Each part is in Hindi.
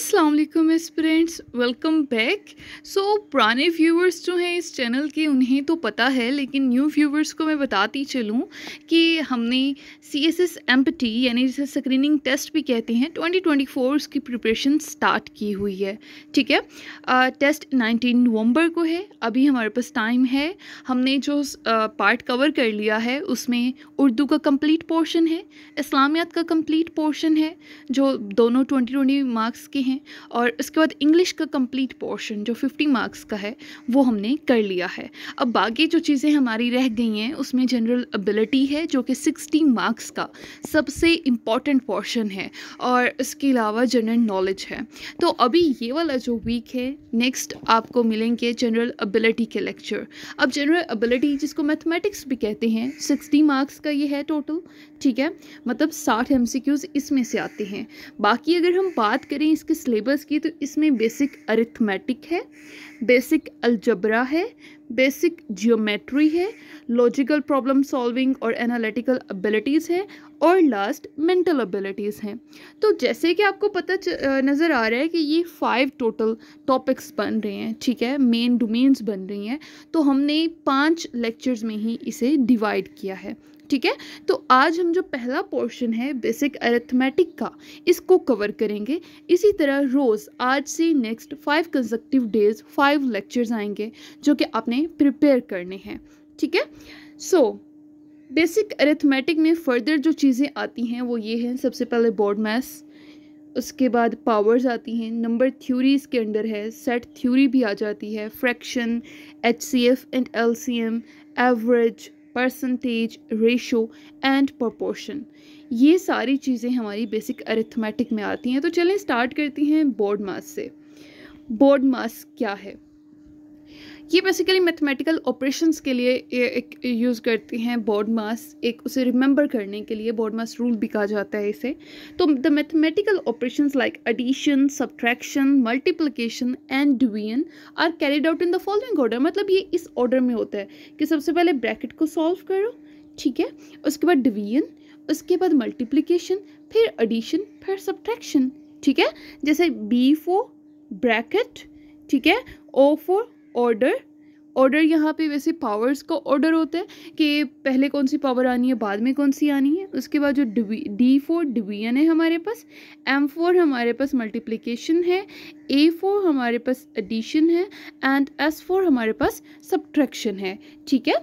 Aslam friends welcome back so पुराने व्यूवर्स जो हैं इस चैनल के उन्हें तो पता है लेकिन न्यू व्यूवर्स को मैं बताती चलूँ कि हमने C S S M T यानी जिसे स्क्रीनिंग टेस्ट भी कहते हैं 2024 उसकी प्रिपरेशन स्टार्ट की हुई है ठीक है आ, टेस्ट 19 नवंबर को है अभी हमारे पास टाइम है हमने जो आ, पार्ट कवर कर लिया है उसमें उर्दू का कम्प्लीट पोर्शन है इस्लामियात का कम्प्लीट पोर्शन है जो दोनों ट्वेंटी मार्क्स के हैं और उसके बाद इंग्लिश का कंप्लीट पोर्शन जो 50 मार्क्स का है वो हमने कर लिया है अब बाकी जो चीज़ें हमारी रह गई हैं उसमें जनरल एबिलिटी है जो कि 60 मार्क्स का सबसे इम्पॉर्टेंट पोर्शन है और इसके अलावा जनरल नॉलेज है तो अभी ये वाला जो वीक है नेक्स्ट आपको मिलेंगे जनरल एबिलिटी के लेक्चर अब जनरल एबिलिटी जिसको मैथमेटिक्स भी कहते हैं सिक्सटी मार्क्स का ये है टोटल ठीक है मतलब साठ एम इसमें से आते हैं बाकी अगर हम बात करें इसके सिलेबस की तो इसमें बेसिक अरिथमेटिक है बेसिक अलजबरा है बेसिक जियोमेट्री है लॉजिकल प्रॉब्लम सॉल्विंग और एनालिटिकल एबिलिटीज़ है और लास्ट मेंटल एबिलिटीज़ हैं तो जैसे कि आपको पता नज़र आ रहा है कि ये फाइव टोटल टॉपिक्स बन रहे हैं ठीक है मेन डोमेन्स बन रही हैं तो हमने पांच लेक्चर्स में ही इसे डिवाइड किया है ठीक है तो आज हम जो पहला पोर्शन है बेसिक अरिथमेटिक का इसको कवर करेंगे इसी तरह रोज़ आज से next five consecutive days five lectures आएंगे जो कि आपने प्रिपेयर करने हैं ठीक है सो so, बेसिक अरिथमेटिक में फ़र्दर जो चीज़ें आती हैं वो ये हैं सबसे पहले बोर्ड मैथ्स उसके बाद पावर्स आती हैं नंबर थ्योरी इसके अंडर है सेट थ्योरी भी आ जाती है fraction H C F and L C M average percentage ratio and proportion ये सारी चीज़ें हमारी बेसिक अरिथमेटिक में आती हैं तो चलें स्टार्ट करती हैं बोर्ड मास से बोर्ड मास क्या है ये बेसिकली मैथमेटिकल ऑपरेशंस के लिए एक यूज़ करती हैं बॉड मास एक उसे रिमेंबर करने के लिए बॉड मास रूल भी कहा जाता है इसे तो the mathematical operations like addition subtraction multiplication and division are carried out in the following order मतलब ये इस ऑर्डर में होता है कि सबसे पहले ब्रैकेट को सॉल्व करो ठीक है उसके बाद डिवीजन उसके बाद मल्टीप्लीकेशन फिर एडिशन फिर सब्ट्रैक्शन ठीक है जैसे बी फोर ब्रैकेट ठीक है ओ फोर order ऑर्डर यहाँ पे वैसे पावर्स का ऑर्डर होता है कि पहले कौन सी पावर आनी है बाद में कौन सी आनी है उसके बाद जो डिवी डी फोर डिवीजन है हमारे पास एम फोर हमारे पास मल्टीप्लिकेशन है ए फोर हमारे पास एडिशन है एंड एस फोर हमारे पास सब्ट्रैक्शन है ठीक है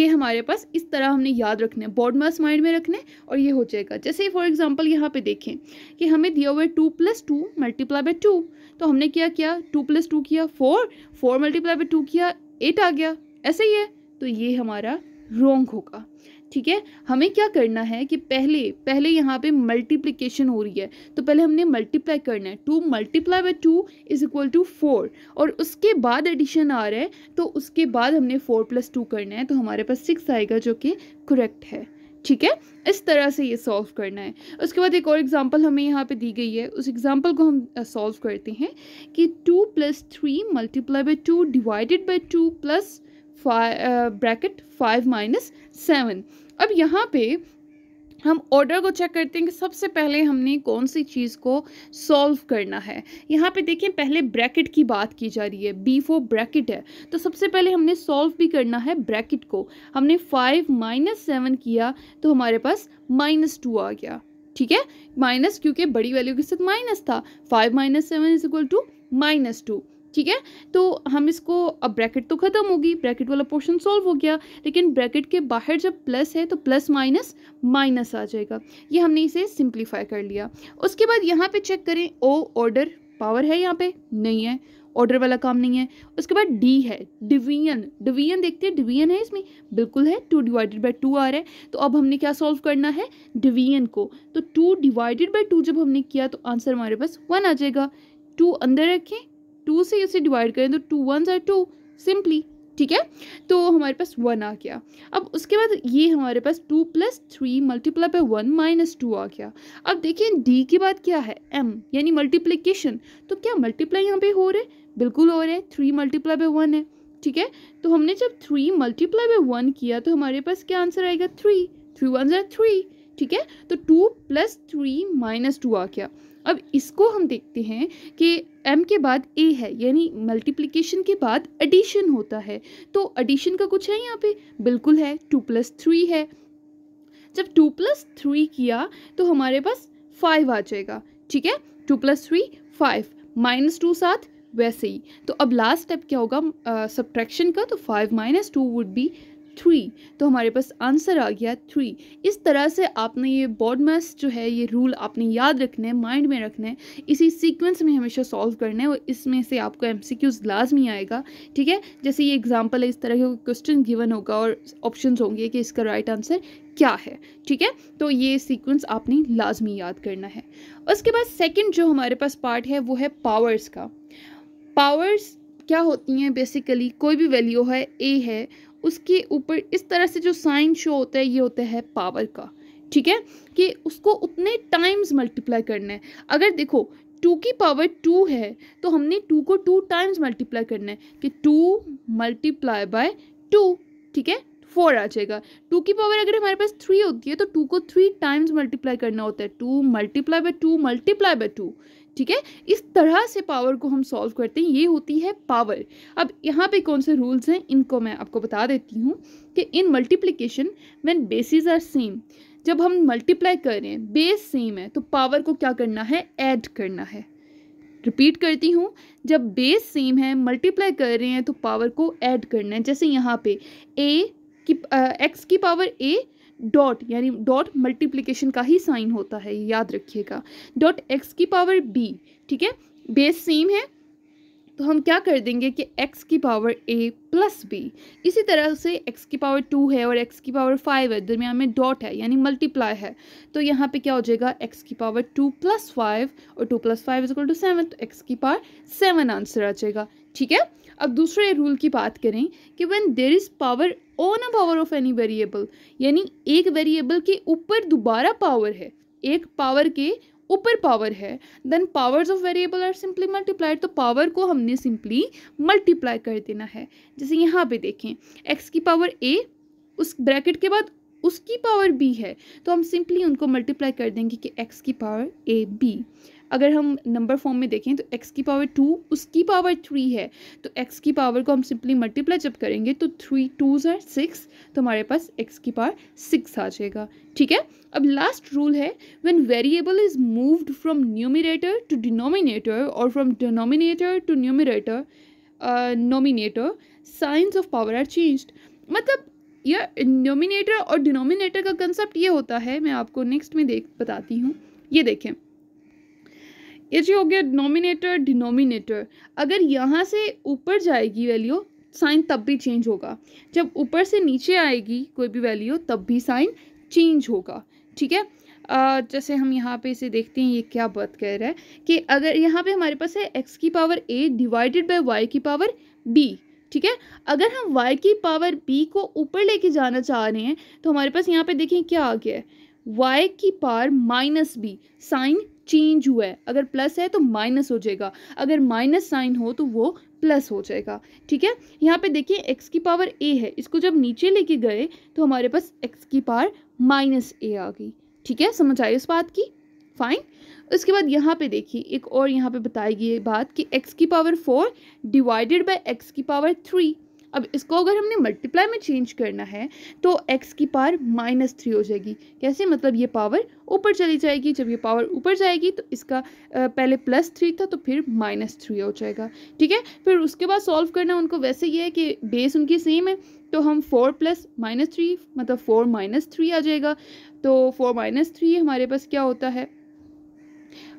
ये हमारे पास इस तरह हमने याद रखने है बॉड मास माइंड में रखने और ये हो जाएगा जैसे फॉर एग्जाम्पल यहाँ पर देखें कि हमें दिया हुआ है two plus two multiply by two तो हमने क्या किया टू प्लस टू किया four four multiply by two किया एट आ गया ऐसे ही है तो ये हमारा रॉन्ग होगा ठीक है हमें क्या करना है कि पहले पहले यहाँ पे मल्टीप्लिकेशन हो रही है तो पहले हमने मल्टीप्लाई करना है two multiply by two is equal to four और उसके बाद एडिशन आ रहा है तो उसके बाद हमने फोर प्लस टू करना है तो हमारे पास सिक्स आएगा जो कि करेक्ट है ठीक है इस तरह से ये सॉल्व करना है उसके बाद एक और एग्जांपल हमें यहाँ पे दी गई है उस एग्जांपल को हम सॉल्व uh, करते हैं कि two plus three multiply by two divided by two plus five bracket five minus seven अब यहाँ पे हम ऑर्डर को चेक करते हैं कि सबसे पहले हमने कौन सी चीज़ को सॉल्व करना है यहाँ पे देखिए पहले ब्रैकेट की बात की जा रही है बी फोर ब्रैकेट है तो सबसे पहले हमने सॉल्व भी करना है ब्रैकेट को हमने फाइव माइनस सेवन किया तो हमारे पास माइनस टू आ गया ठीक है माइनस क्योंकि बड़ी वैल्यू के साथ माइनस था five minus seven is equal to minus two ठीक है तो हम इसको अब ब्रैकेट तो ख़त्म होगी ब्रैकेट वाला पोर्शन सॉल्व हो गया लेकिन ब्रैकेट के बाहर जब प्लस है तो प्लस माइनस माइनस आ जाएगा ये हमने इसे सिंप्लीफाई कर लिया उसके बाद यहाँ पे चेक करें ओ ऑर्डर पावर है यहाँ पे नहीं है ऑर्डर वाला काम नहीं है उसके बाद डी है डिवीजन डिवीजन देखते हैं डिवीजन है इसमें बिल्कुल है टू डिवाइडेड बाई टू आ रहा है तो अब हमने क्या सॉल्व करना है डिवीजन को तो टू डिवाइडेड बाई टू जब हमने किया तो आंसर हमारे पास वन आ जाएगा टू अंदर रखें टू से इसे डिवाइड करें तो टू वन ज़ार टू सिंपली ठीक है तो हमारे पास वन आ गया अब उसके बाद ये हमारे पास two plus three multiply by one minus two आ गया अब देखिए डी के बाद क्या है एम यानी मल्टीप्लिकेशन तो क्या मल्टीप्लाई यहाँ पे हो रहे बिल्कुल हो रहे थ्री मल्टीप्लाई बाई वन है ठीक है तो हमने जब थ्री मल्टीप्लाई बाई वन किया तो हमारे पास क्या आंसर आएगा थ्री थ्री वन ज़ार थ्री ठीक है तो two plus three minus two आ गया अब इसको हम देखते हैं कि एम के बाद ए है यानी मल्टीप्लिकेशन के बाद एडिशन होता है तो एडिशन का कुछ है यहाँ पे बिल्कुल है टू प्लस थ्री है जब टू प्लस थ्री किया तो हमारे पास फाइव आ जाएगा ठीक है two plus three five minus two साथ वैसे ही तो अब लास्ट स्टेप क्या होगा सब्ट्रैक्शन uh, का तो five minus two would be three तो हमारे पास आंसर आ गया थ्री इस तरह से आपने ये बॉडमस जो है ये रूल आपने याद रखना है माइंड में रखना है इसी सीक्वेंस में हमेशा सॉल्व करना है और इसमें से आपको एम सी क्यूज़ लाजमी आएगा ठीक है जैसे ये एग्जाम्पल है इस तरह का क्वेश्चन गिवन होगा और ऑप्शन होंगे कि इसका राइट आंसर क्या है ठीक है तो ये सीक्वेंस आपने लाजमी याद करना है उसके बाद सेकेंड जो हमारे पास पार्ट है वो है पावर्स का पावर्स क्या होती हैं बेसिकली कोई भी वैल्यू है ए है उसके ऊपर इस तरह से जो साइन शो होता है ये होता है पावर का ठीक है कि उसको उतने टाइम्स मल्टीप्लाई करना है अगर देखो टू की पावर टू है तो हमने टू को टू टाइम्स मल्टीप्लाई करना है कि टू मल्टीप्लाई बाय टू ठीक है फोर आ जाएगा टू की पावर अगर हमारे पास थ्री होती है तो टू को थ्री टाइम्स मल्टीप्लाई करना होता है two multiply by two multiply by two ठीक है इस तरह से पावर को हम सॉल्व करते हैं ये होती है पावर अब यहाँ पे कौन से रूल्स हैं इनको मैं आपको बता देती हूँ कि in multiplication when bases are same जब हम मल्टीप्लाई कर रहे हैं बेस सेम है तो पावर को क्या करना है ऐड करना है रिपीट करती हूँ जब बेस सेम है मल्टीप्लाई कर रहे हैं तो पावर को ऐड करना है जैसे यहाँ पे ए की एक्स की पावर ए डॉट यानी डॉट मल्टीप्लिकेशन का ही साइन होता है याद रखिएगा डॉट एक्स की पावर बी ठीक है बेस सेम है तो हम क्या कर देंगे कि x की पावर a प्लस बी इसी तरह से x की पावर टू है और x की पावर फाइव है दरमियान में डॉट है यानी मल्टीप्लाई है तो यहाँ पे क्या हो जाएगा x की पावर टू प्लस फाइव और two plus five equal to seven तो x की पावर सेवन आंसर आ जाएगा ठीक है अब दूसरे रूल की बात करें कि when there is power on a power of any variable यानी एक वेरिएबल के ऊपर दोबारा पावर है एक पावर के ऊपर पावर है then powers of variable are simply multiplied तो पावर को हमने सिंपली मल्टीप्लाई कर देना है जैसे यहाँ पे देखें एक्स की पावर ए उस ब्रैकेट के बाद उसकी पावर बी है तो हम सिंपली उनको मल्टीप्लाई कर देंगे कि एक्स की पावर ए बी अगर हम नंबर फॉर्म में देखें तो एक्स की पावर टू उसकी पावर थ्री है तो एक्स की पावर को हम सिंपली मल्टीप्लाई जब करेंगे तो थ्री टू ज़र सिक्स तो हमारे पास एक्स की पावर सिक्स आ जाएगा ठीक है अब लास्ट रूल है when variable is moved from numerator to denominator और from denominator to numerator numerator signs of power are changed मतलब यह नोमिनेटर और डिनोमिनेटर का कंसेप्ट ये होता है मैं आपको नेक्स्ट में देख बताती हूँ ये देखें ये जो हो गया डिनोमिनेटर डिनोमिनेटर अगर यहाँ से ऊपर जाएगी वैल्यू साइन तब भी चेंज होगा जब ऊपर से नीचे आएगी कोई भी वैल्यू तब भी साइन चेंज होगा ठीक है जैसे हम यहाँ पे इसे देखते हैं ये क्या बात कह रहा है कि अगर यहाँ पे हमारे पास है एक्स की power a divided by y की पावर बी ठीक है अगर हम y की पावर b को ऊपर लेके जाना चाह रहे हैं तो हमारे पास यहाँ पे देखें क्या आ गया है y की power minus b sign change हुआ है अगर प्लस है तो माइनस हो जाएगा अगर माइनस साइन हो तो वो प्लस हो जाएगा ठीक है यहाँ पे देखिए एक्स की पावर ए है इसको जब नीचे लेके गए तो हमारे पास एक्स की पावर माइनस ए आ गई ठीक है समझ आई उस बात की फाइन उसके बाद यहाँ पे देखिए एक और यहाँ पे बताएगी ये बात कि एक्स की power four divided by x की पावर थ्री अब इसको अगर हमने मल्टीप्लाई में चेंज करना है तो एक्स की पावर माइनस थ्री हो जाएगी कैसे मतलब ये पावर ऊपर चली जाएगी जब ये पावर ऊपर जाएगी तो इसका पहले प्लस थ्री था तो फिर माइनस थ्री हो जाएगा ठीक है फिर उसके बाद सॉल्व करना उनको वैसे ये है कि बेस उनकी सेम है तो हम फोर प्लस माइनस थ्री मतलब फोर माइनस थ्री आ जाएगा तो फोर माइनस थ्री हमारे पास क्या होता है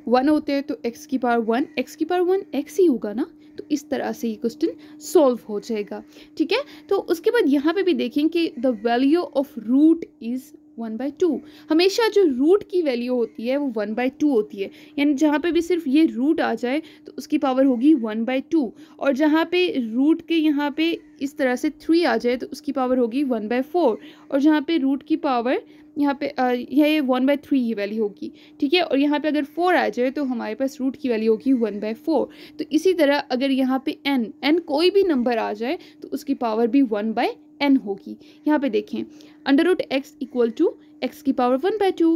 वन होते हैं तो एक्स की पावर वन एक्स की पावर वन एक्स ही होगा ना तो इस तरह से ये क्वेश्चन सॉल्व हो जाएगा ठीक है तो उसके बाद यहाँ पे भी देखें कि the value of root is one by two हमेशा जो रूट की वैल्यू होती है वो वन बाई टू होती है यानी जहाँ पे भी सिर्फ ये रूट आ जाए तो उसकी पावर होगी वन बाई टू और जहाँ पे रूट के यहाँ पे इस तरह से थ्री आ जाए तो उसकी पावर होगी वन बाई फोर और जहाँ पे रूट की पावर यहाँ पे यह वन बाई थ्री ही वैली होगी ठीक है और यहाँ पे अगर फोर आ जाए तो हमारे पास रूट की वैली होगी वन बाई फोर तो इसी तरह अगर यहाँ पे एन एन कोई भी नंबर आ जाए तो उसकी पावर भी वन बाई एन होगी यहाँ पे देखें under root x equal to x की power one by two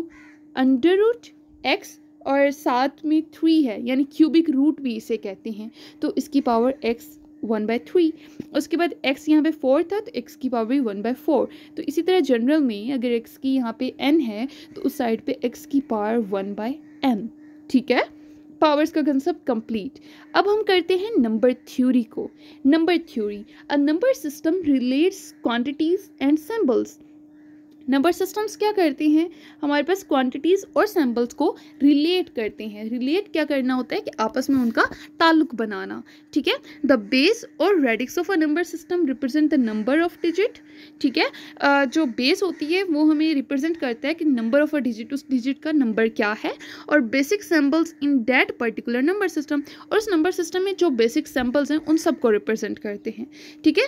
under root x और साथ में थ्री है यानी क्यूबिक रूट भी इसे कहते हैं तो इसकी power x one by three उसके बाद एक्स यहाँ पे फोर था तो एक्स की पावर भी वन बाय फोर तो इसी तरह जनरल में अगर एक्स की यहाँ पे एन है तो उस साइड पे एक्स की पावर वन बाय एन ठीक है पावर्स का कंसेप्ट कंप्लीट अब हम करते हैं नंबर थ्योरी को number theory a number system relates quantities and symbols number systems क्या करते हैं हमारे पास क्वांटिटीज़ और सैम्पल्स को रिलेट करते हैं रिलेट क्या करना होता है कि आपस में उनका ताल्लुक बनाना ठीक है द बेस और radix of a number system represent the number of digit ठीक है जो बेस होती है वो हमें रिप्रेजेंट करता है कि नंबर ऑफ अ डिजिट उस डिजिट का नंबर क्या है और basic symbols in that particular number system और उस नंबर सिस्टम में जो बेसिक सैम्पल्स हैं उन सबको रिप्रेजेंट करते हैं ठीक है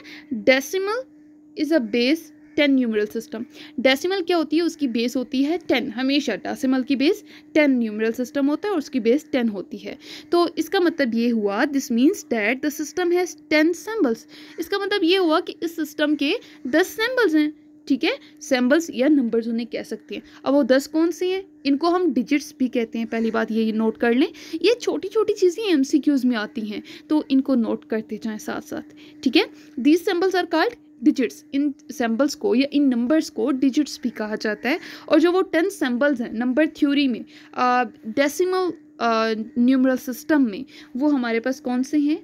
decimal is a base ten numeral system decimal क्या होती है उसकी बेस होती है टेन हमेशा डेसिमल की बेस टेन न्यूमरल सिस्टम होता है और उसकी बेस टेन होती है तो इसका मतलब ये हुआ this means that the system has ten symbols इसका मतलब ये हुआ कि इस सिस्टम के दस सिम्बल्स हैं ठीक है सैम्बल्स या नंबर्स उन्हें कह सकते हैं अब वो दस कौन से हैं इनको हम डिजिट्स भी कहते हैं पहली बात ये नोट कर लें ये छोटी छोटी चीज़ें एम में आती हैं तो इनको नोट करते जाएँ साथ साथ ठीक है these symbols are called digits इन सैम्बल्स को या इन नंबर्स को डिजिट्स भी कहा जाता है और जो वो टेन सैम्बल्स हैं नंबर थ्योरी में डेसिमल न्यूमरल सिस्टम में वो हमारे पास कौन से हैं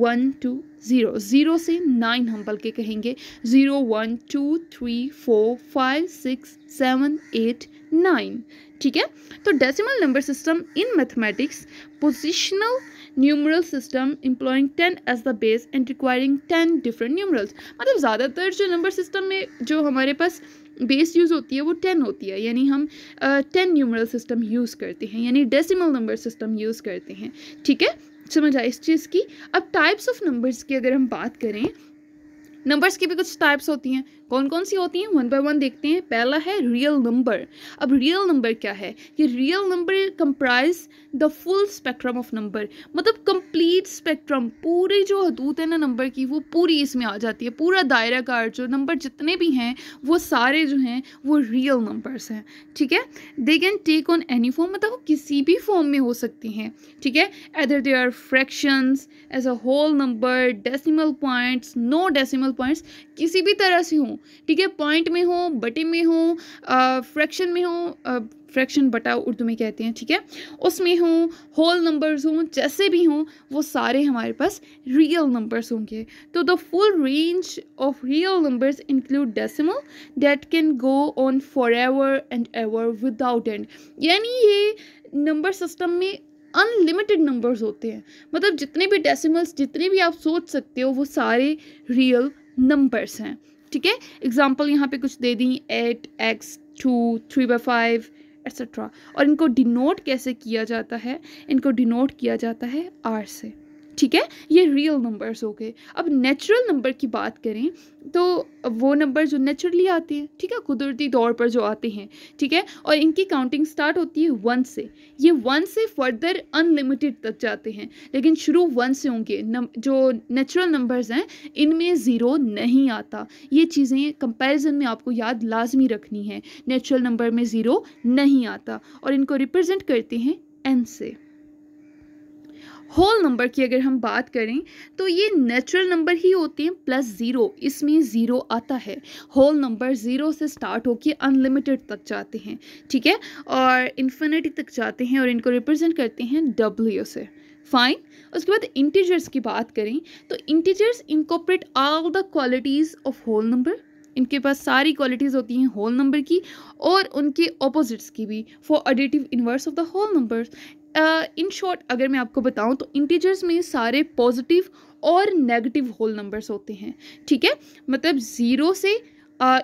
वन टू ज़ीरो ज़ीरो से नाइन हम बल्कि कहेंगे zero one two three four five six seven eight nine ठीक है तो decimal number system in mathematics positional numeral system employing ten as the base and requiring ten different numerals मतलब ज़्यादातर जो नंबर सिस्टम में जो हमारे पास बेस यूज़ होती है वो टेन होती है यानी हम टेन न्यूमरल सिस्टम यूज़ करते हैं यानी डेसिमल नंबर सिस्टम यूज़ करते हैं ठीक है समझ आए इस चीज़ की अब टाइप्स ऑफ नंबर्स की अगर हम बात करें नंबर्स की भी कुछ टाइप्स होती हैं कौन कौन सी होती हैं वन बाय वन देखते हैं पहला है रियल नंबर अब रियल नंबर क्या है कि real number comprise the full spectrum of number मतलब कंप्लीट स्पेक्ट्रम पूरी जो हदूत है ना नंबर की वो पूरी इसमें आ जाती है पूरा दायरा कार जो नंबर जितने भी हैं वो सारे जो हैं वो रियल नंबर्स हैं ठीक है they can take on any form मतलब वो किसी भी फॉर्म में हो सकते हैं ठीक है either they are fraction as a whole number decimal points no decimal points किसी भी तरह से हों ठीक है पॉइंट में हो बटे में हो फ्रैक्शन में हो फ्रैक्शन बटा उर्दू में कहते हैं ठीक है उसमें हों होल नंबर्स हों जैसे भी हों वो सारे हमारे पास रियल नंबर्स होंगे तो the full range of real numbers include decimal that can go on forever and ever without end यानी ये नंबर सिस्टम में अनलिमिटेड नंबर्स होते हैं मतलब जितने भी डेसिमल्स जितने भी आप सोच सकते हो वो सारे रियल नंबर्स हैं ठीक है एग्जाम्पल यहाँ पे कुछ दे दी eight x two three by five etcetera और इनको डिनोट कैसे किया जाता है इनको डिनोट किया जाता है आर से ठीक है ये रियल नंबर्स हो गए अब नेचुरल नंबर की बात करें तो वो नंबर जो नेचुरली आते हैं ठीक है कुदरती तौर पर जो आते हैं ठीक है और इनकी काउंटिंग स्टार्ट होती है वन से ये वन से फर्दर अनलिमिटेड तक जाते हैं लेकिन शुरू वन से होंगे जो नेचुरल नंबर्स हैं इनमें ज़ीरो नहीं आता ये चीज़ें कंपेरिज़न में आपको याद लाजमी रखनी है नेचुरल नंबर में ज़ीरो नहीं आता और इनको रिप्रजेंट करते हैं एन से होल नंबर की अगर हम बात करें तो ये नेचुरल नंबर ही होते हैं प्लस ज़ीरो इसमें ज़ीरो आता है होल नंबर ज़ीरो से स्टार्ट होकर अनलिमिटेड तक जाते हैं ठीक है और इन्फिनिटी तक जाते हैं और इनको रिप्रेजेंट करते हैं डब्ल्यू से फाइन उसके बाद इंटीजर्स की बात करें तो integers incorporate all the qualities of whole number इनके पास सारी क्वालिटीज़ होती हैं होल नंबर की और उनके ऑपोजिट्स की भी for additive inverse of the whole numbers in short अगर मैं आपको बताऊं तो इंटीजर्स में सारे पॉजिटिव और नेगेटिव होल नंबर्स होते हैं ठीक है मतलब ज़ीरो से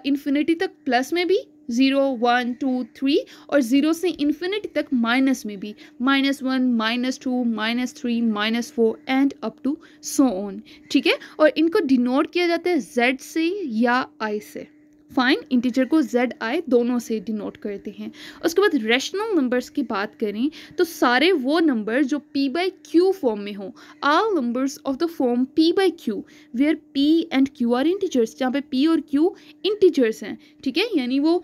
इन्फिनिटी तक प्लस में भी ज़ीरो वन टू थ्री और ज़ीरो से इन्फिनिटी तक माइनस में भी minus one minus two minus three minus four and up to so on ठीक है और इनको डिनोट किया जाता है जेड से या आई से फाइन इंटीजर को जेड आई दोनों से डिनोट करते हैं उसके बाद रेशनल नंबर्स की बात करें तो सारे वो नंबर जो पी बाई क्यू फॉर्म में हों all numbers of the form p by q where p and q are integers जहाँ पे पी और क्यू इंटीजर्स हैं ठीक है यानी वो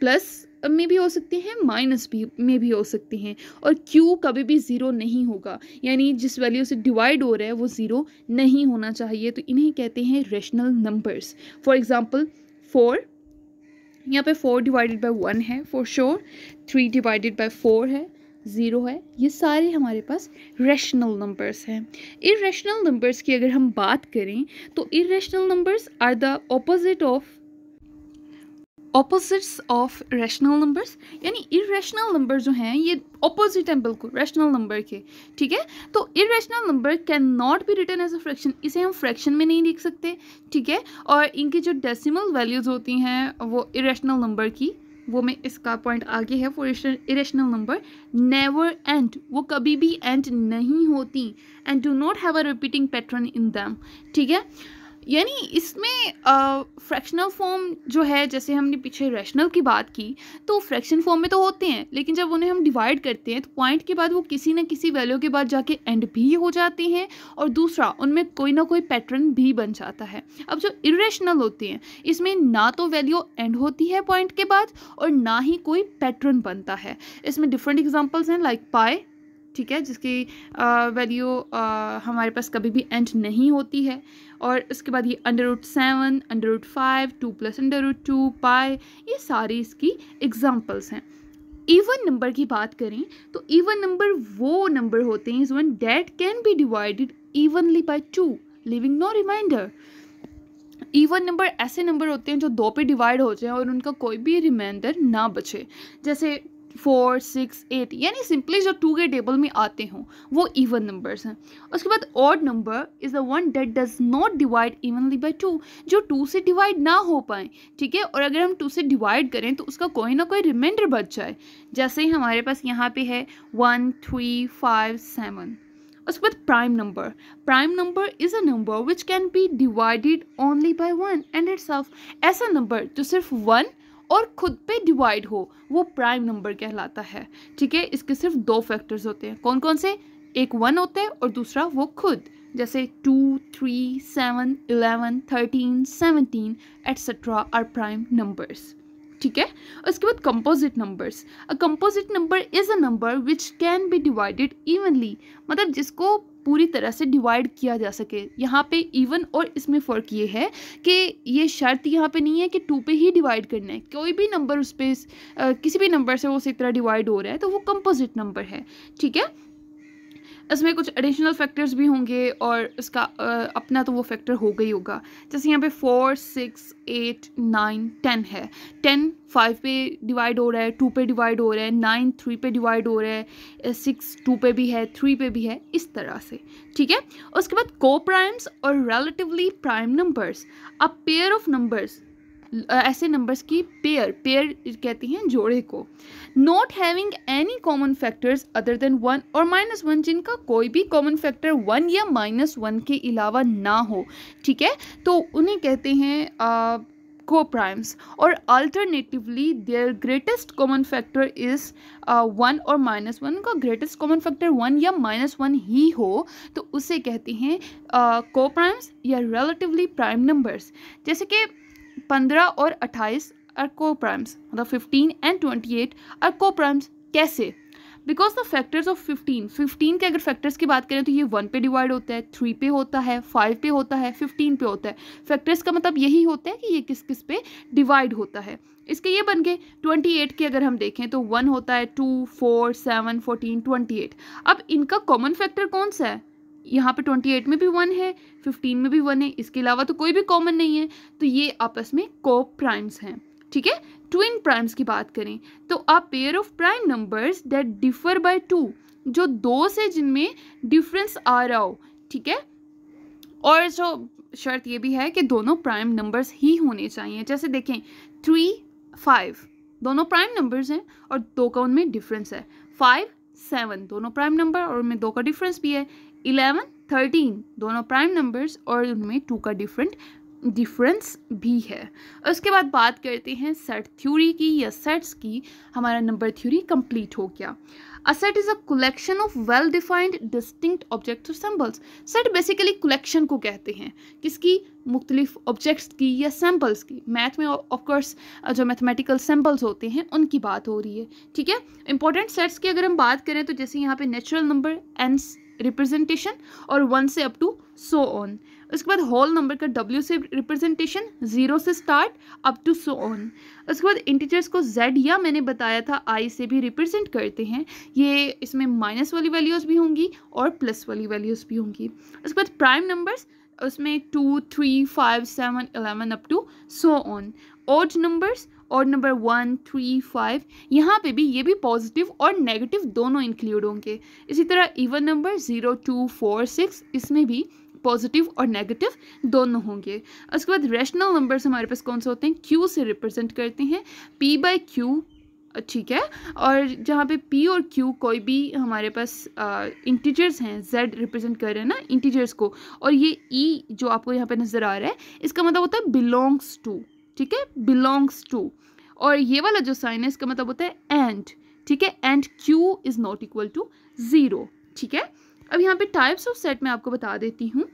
प्लस में भी हो सकते हैं माइनस भी में भी हो सकते हैं और क्यू कभी भी ज़ीरो नहीं होगा यानी जिस वैल्यू से डिवाइड हो रहा है वो ज़ीरो नहीं होना चाहिए तो इन्हें कहते हैं rational numbers for example four यहाँ पे फोर डिवाइडेड बाय वन है for sure three divided by four है ज़ीरो है ये सारे हमारे पास रेशनल नंबर्स हैं इरेशनल नंबर्स की अगर हम बात करें तो irrational numbers are the opposite of opposites of rational numbers यानी इरेशनल नंबर जो हैं ये ऑपोजिट हैं बिल्कुल रैशनल नंबर के ठीक है तो irrational number can not be written as a fraction इसे हम फ्रैक्शन में नहीं लिख सकते ठीक है और इनकी जो डेसिमल वैल्यूज़ होती हैं वो इरेशनल नंबर की वो मैं इसका पॉइंट आगे है for irrational number never end वो कभी भी एंड नहीं होती and do not have a repeating pattern in them ठीक है यानी इसमें फ्रैक्शनल फॉर्म जो है जैसे हमने पीछे रैशनल की बात की तो फ्रैक्शन फॉर्म में तो होते हैं लेकिन जब उन्हें हम डिवाइड करते हैं तो पॉइंट के बाद वो किसी न किसी वैल्यू के बाद जाके एंड भी हो जाते हैं और दूसरा उनमें कोई ना कोई पैटर्न भी बन जाता है अब जो इरेशनल होते हैं इसमें ना तो वैल्यू एंड होती है पॉइंट के बाद और ना ही कोई पैटर्न बनता है इसमें डिफरेंट एग्जाम्पल्स हैं लाइक पाए ठीक है जिसकी वैल्यू हमारे पास कभी भी एंड नहीं होती है और उसके बाद ये under root seven under root five two plus under root two pi ये सारी इसकी एग्ज़ाम्पल्स हैं इवन नंबर की बात करें तो इवन नंबर वो नंबर होते हैं one that can be divided evenly by two leaving no remainder even number ऐसे नंबर होते हैं जो दो पे डिवाइड हो जाएं और उनका कोई भी रिमाइंडर ना बचे जैसे फोर सिक्स एट यानी सिंपली जो टू के टेबल में आते हों वो इवन नंबर्स हैं उसके बाद odd number is the one that does not divide evenly by two जो टू से डिवाइड ना हो पाए ठीक है और अगर हम टू से डिवाइड करें तो उसका कोई ना कोई रिमाइंडर बच जाए जैसे ही हमारे पास यहाँ पे है वन थ्री फाइव सेवन उसके बाद prime number prime number is a number which can be divided only by one and its ऐसा नंबर जो सिर्फ वन और खुद पे डिवाइड हो वो प्राइम नंबर कहलाता है ठीक है इसके सिर्फ दो फैक्टर्स होते हैं कौन कौन से एक वन होते हैं और दूसरा वो खुद जैसे two three seven eleven thirteen seventeen etcetera are prime numbers ठीक है उसके बाद composite numbers a composite number is a number which can be divided evenly मतलब जिसको पूरी तरह से डिवाइड किया जा सके यहाँ पे इवन और इसमें फ़र्क ये है कि ये शर्त यहाँ पे नहीं है कि टू पे ही डिवाइड करना है कोई भी नंबर उस पर किसी भी नंबर से वो उसी तरह डिवाइड हो रहा है तो वो कंपोजिट नंबर है ठीक है इसमें कुछ एडिशनल फैक्टर्स भी होंगे और इसका अपना तो वो फैक्टर होगा ही होगा जैसे यहाँ पे four six eight nine ten है टेन फाइव पे डिवाइड हो रहा है टू पे डिवाइड हो रहा है नाइन थ्री पे डिवाइड हो रहा है सिक्स टू पे भी है थ्री पे भी है इस तरह से ठीक है उसके बाद को प्राइम्स और relatively prime numbers a pair of numbers ऐसे नंबर्स की पेयर पेयर कहती हैं जोड़े को not having any common factors other than one और माइनस वन जिनका कोई भी कॉमन फैक्टर वन या माइनस वन के अलावा ना हो ठीक है तो उन्हें कहते हैं को प्राइम्स और alternatively their greatest common factor is one और माइनस वन का ग्रेटेस्ट कॉमन फैक्टर वन या माइनस वन ही हो तो उसे कहते हैं को प्राइम्स या रिलेटिवली प्राइम नंबर्स जैसे कि पंद्रह और अट्ठाईस आर को प्राइम्स मतलब fifteen and twenty eight are coprimes कैसे because the factors of fifteen fifteen के अगर फैक्टर्स की बात करें तो ये वन पे डिवाइड होता है थ्री पे होता है फाइव पे होता है फिफ्टीन पे होता है फैक्टर्स का मतलब यही होता है कि ये किस किस पे डिवाइड होता है इसके ये बन गए ट्वेंटी एट के अगर हम देखें तो वन होता है two four seven fourteen twenty eight अब इनका कॉमन फैक्टर कौन सा है यहाँ पे ट्वेंटी एट में भी वन है फिफ्टीन में भी वन है इसके अलावा तो कोई भी कॉमन नहीं है तो ये आपस में को प्राइम्स हैं ठीक है ट्विन प्राइम्स की बात करें तो a pair of prime numbers that differ by two जो दो से जिनमें डिफरेंस आ रहा हो ठीक है और जो शर्त ये भी है कि दोनों प्राइम नंबर्स ही होने चाहिए जैसे देखें थ्री फाइव दोनों प्राइम नंबर्स हैं और दो का उनमें डिफरेंस है फाइव सेवन दोनों प्राइम नंबर और उनमें दो का डिफरेंस भी है इलेवन थर्टीन दोनों प्राइम नंबर्स और उनमें टू का डिफरेंट डिफरेंस भी है उसके बाद बात करते हैं सेट थ्योरी की या सेट्स की हमारा नंबर थ्योरी कंप्लीट हो गया a set is a collection of well defined distinct objects और सैम्पल्स सेट बेसिकली कलेक्शन को कहते हैं किसकी मुख्तलिफ ऑब्जेक्ट्स की या सैम्पल्स की मैथ में ऑफकोर्स जो मैथमेटिकल सैम्पल्स होते हैं उनकी बात हो रही है ठीक है इंपॉर्टेंट सेट्स की अगर हम बात करें तो जैसे यहाँ पे नेचुरल नंबर एंड रिप्रेजेंटेशन और वन से अप टू सो ऑन उसके बाद होल नंबर का डब्ल्यू से रिप्रेजेंटेशन जीरो से start up to so on उसके बाद इंटीजर्स को जेड या मैंने बताया था आई से भी रिप्रेजेंट करते हैं ये इसमें माइनस वाली वैल्यूज़ भी होंगी और प्लस वाली वैल्यूज़ भी होंगी उसके बाद प्राइम नंबर्स उसमें two three five seven eleven up to so on odd numbers और नंबर वन थ्री फाइव यहाँ पे भी ये भी पॉजिटिव और नेगेटिव दोनों इंक्लूड होंगे इसी तरह even number zero two four six इसमें भी पॉजिटिव और नेगेटिव दोनों होंगे उसके बाद रैशनल नंबर्स हमारे पास कौन से होते हैं क्यू से रिप्रेजेंट करते हैं पी बाई क्यू ठीक है और जहाँ पे पी और क्यू कोई भी हमारे पास इंटीजर्स हैं जेड रिप्रेजेंट कर रहे हैं ना इंटीजर्स को और ये ई e जो आपको यहाँ पे नज़र आ रहा है इसका मतलब होता है बिलोंग्स टू ठीक है बिलोंग्स टू और ये वाला जो साइन है इसका मतलब होता है एंड ठीक है and Q is not equal to zero ठीक है अब यहाँ पे टाइप्स ऑफ सेट मैं आपको बता देती हूँ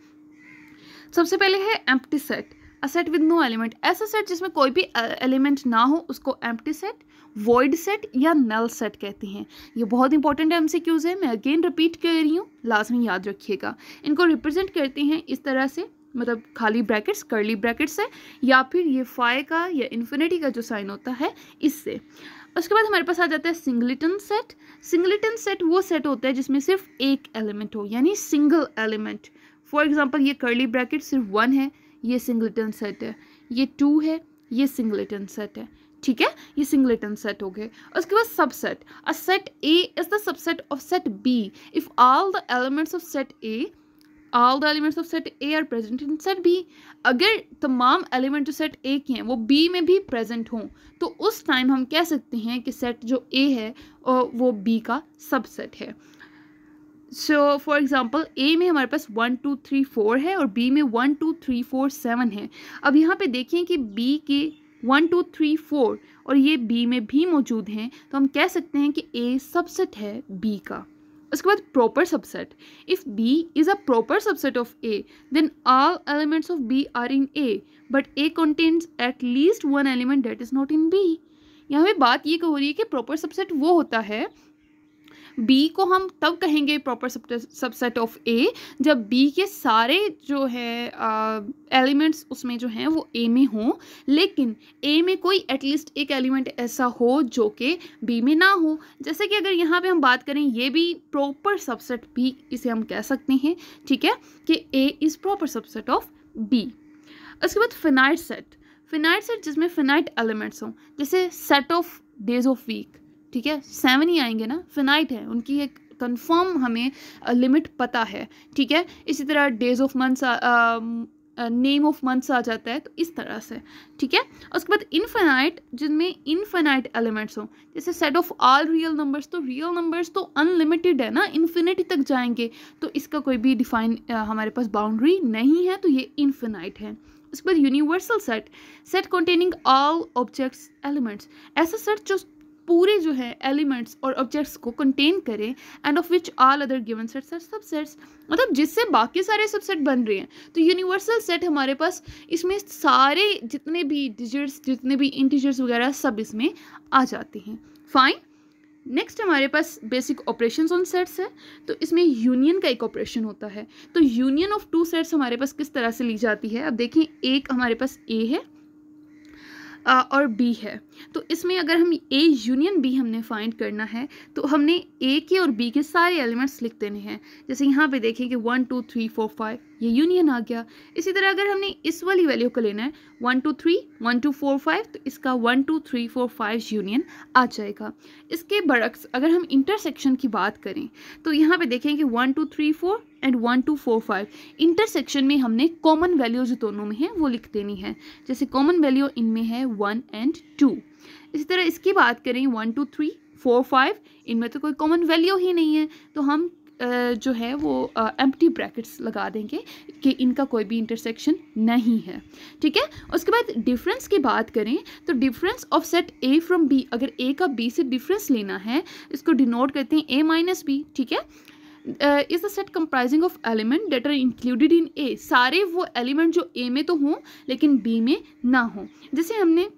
सबसे पहले है empty set a set with no element ऐसा सेट जिसमें कोई भी एलिमेंट ना हो उसको एम्प्टी सेट वॉइड सेट या नल सेट कहते हैं ये बहुत इंपॉर्टेंट एम सी क्यूज़ है मैं अगेन रिपीट कर रही हूँ लाजमी याद रखिएगा इनको रिप्रेजेंट करते हैं इस तरह से मतलब खाली ब्रैकेट्स करली ब्रैकेट्स से या फिर ये फाइ का या इन्फिनिटी का जो साइन होता है इससे उसके बाद हमारे पास आ जाता है सिंगलिटन सेट सिंगलिटन सेट वो सेट होता है जिसमें सिर्फ एक एलिमेंट हो यानी सिंगल एलिमेंट फॉर एग्जाम्पल ये करली ब्रैकेट सिर्फ वन है ये सिंगलिटन सेट है ये टू है ये सिंगलिटन सेट है ठीक है ये सिंगलेटन सेट हो गए उसके बाद subset a set A is the subset of set B if all the elements of set A all the elements of set A are present in set B अगर तमाम एलिमेंट जो सेट ए के हैं वो बी में भी प्रेजेंट हों तो उस टाइम हम कह सकते हैं कि सेट जो ए है वो बी का सबसेट है सो फॉर एग्ज़ाम्पल ए में हमारे पास वन टू थ्री फोर है और बी में one two three four seven है अब यहाँ पे देखें कि बी के वन टू थ्री फोर और ये बी में भी मौजूद हैं तो हम कह सकते हैं कि ए सबसेट है बी का उसके बाद proper subset if B is a proper subset of A then all elements of B are in A but A contains at least one element that is not in B यहाँ पे बात ये हो रही है कि प्रॉपर सबसेट वो होता है बी को हम तब कहेंगे प्रॉपर सबसेट ऑफ ए जब बी के सारे जो है एलिमेंट्स उसमें जो हैं वो ए में हों लेकिन ए में कोई एटलीस्ट एक एलिमेंट ऐसा हो जो कि बी में ना हो जैसे कि अगर यहाँ पे हम बात करें ये भी प्रॉपर सबसेट भी इसे हम कह सकते हैं ठीक है कि A is proper subset of B उसके बाद फिनाइट सेट फिनाइट सेट जिसमें फिनाइट एलिमेंट्स हों जैसे set of days of week ठीक है सेवन ही आएंगे ना फिनाइट है उनकी एक कंफर्म हमें लिमिट पता है ठीक है इसी तरह days of months name of months आ जाता है तो इस तरह से ठीक है उसके बाद इनफिनाइट जिनमें इनफिनाइट एलिमेंट्स हो जैसे set of all real numbers तो रियल नंबर्स तो अनलिमिटेड है ना इन्फिनिटी तक जाएंगे तो इसका कोई भी डिफाइन हमारे पास बाउंड्री नहीं है तो ये इनफिनाइट है उसके बाद universal set set containing all objects elements ऐसा सेट जो पूरे जो है एलिमेंट्स और ऑब्जेक्ट्स को कंटेन करें and of which all other given sets are subsets मतलब जिससे बाकी सारे सबसेट बन रहे हैं तो यूनिवर्सल सेट हमारे पास इसमें सारे जितने भी डिजिट्स जितने भी इंटीजर्स वगैरह सब इसमें आ जाते हैं फाइन नेक्स्ट हमारे पास बेसिक ऑपरेशंस ऑन सेट्स है तो इसमें यूनियन का एक ऑपरेशन होता है तो यूनियन ऑफ टू सेट्स हमारे पास किस तरह से ली जाती है अब देखें एक हमारे पास ए है और बी है तो इसमें अगर हम ए यूनियन बी हमने फाइंड करना है तो हमने ए के और बी के सारे एलिमेंट्स लिख देने हैं जैसे यहाँ पे देखें कि one two three four five ये यूनियन आ गया इसी तरह अगर हमने इस वाली वैल्यू को लेना है one two three one two four five तो इसका one two three four five union आ जाएगा इसके बरक्स अगर हम इंटरसेक्शन की बात करें तो यहाँ पे देखें कि one two three four and one two four five intersection में हमने कॉमन वैल्यू जो दोनों में है वो लिख देनी है जैसे कॉमन वैल्यू इनमें है वन एंड टू इसी तरह इसकी बात करें one two three four five इनमें तो कोई कॉमन वैल्यू ही नहीं है तो हम जो है वो एम टी ब्रैकेट्स लगा देंगे कि इनका कोई भी इंटरसेक्शन नहीं है ठीक है उसके बाद डिफरेंस की बात करें तो difference of set A from B अगर ए का बी से डिफरेंस लेना है इसको डिनोट करते हैं ए माइनस बी ठीक है is the set comprising of element that are included in A सारे वो एलिमेंट जो ए में तो हों लेकिन बी में ना हों जैसे हमने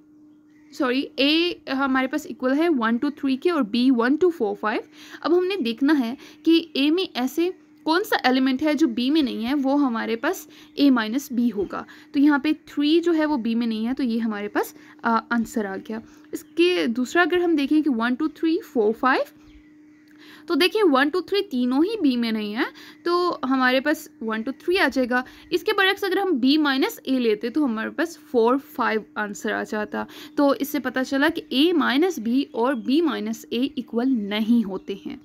सॉरी ए हमारे पास इक्वल है वन टू थ्री के और B one two four five अब हमने देखना है कि ए में ऐसे कौन सा एलिमेंट है जो बी में नहीं है वो हमारे पास ए माइनस बी होगा तो यहाँ पे थ्री जो है वो बी में नहीं है तो ये हमारे पास आंसर आ गया इसके दूसरा अगर हम देखें कि one two three four five तो देखिए वन टू थ्री तीनों ही बी में नहीं है तो हमारे पास वन टू थ्री आ जाएगा इसके बरक्स अगर हम बी माइनस ए लेते तो हमारे पास फोर फाइव आंसर आ जाता तो इससे पता चला कि ए माइनस बी और बी माइनस ए इक्वल नहीं होते हैं